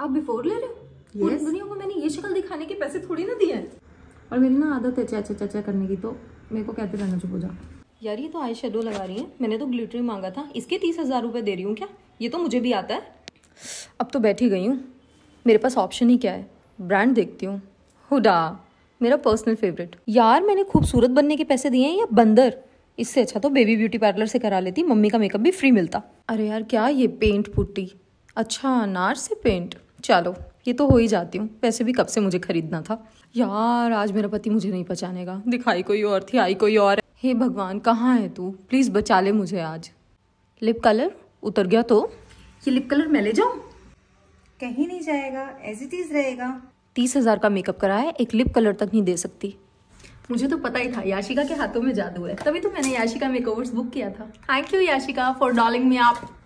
आप बिफोर ले रहे हो yes. दुनिया को मैंने ये शक्ल दिखाने के पैसे थोड़ी ना दिए हैं और मेरी ना आदत है चाचा चाचा करने की तो मेरे को कहते रहना चुप हो जा यार ये तो आई शेडो लगा रही है मैंने तो ग्लिटर मांगा था इसके तीस हज़ार रुपये दे रही हूँ क्या ये तो मुझे भी आता है अब तो बैठी गई हूँ मेरे पास ऑप्शन ही क्या है ब्रांड देखती हूँ हुडा मेरा पर्सनल फेवरेट यार मैंने खूबसूरत बनने के पैसे दिए हैं या बंदर इससे अच्छा तो बेबी ब्यूटी पार्लर से करा लेती मम्मी का मेकअप भी फ्री मिलता अरे यार क्या ये पेंट पुट्टी अच्छा अनार से पेंट चलो ये तो हो ही जाती हूँ वैसे भी कब से मुझे खरीदना था यार आज मेरा पति मुझे नहीं पहचानेगा दिखाई कोई और थी आई कोई और हे भगवान कहाँ है तू प्लीज़ बचा ले मुझे आज लिप कलर उतर गया तो ये लिप कलर मैं ले जाऊँ कहीं नहीं जाएगा एज इट इज़ रहेगा तीस हज़ार का मेकअप कराया एक लिप कलर तक नहीं दे सकती मुझे तो पता ही था याशिका के हाथों में जादू है तभी तो मैंने याशिका मेकओवर्स बुक किया था thank you Yashika for dolling me आप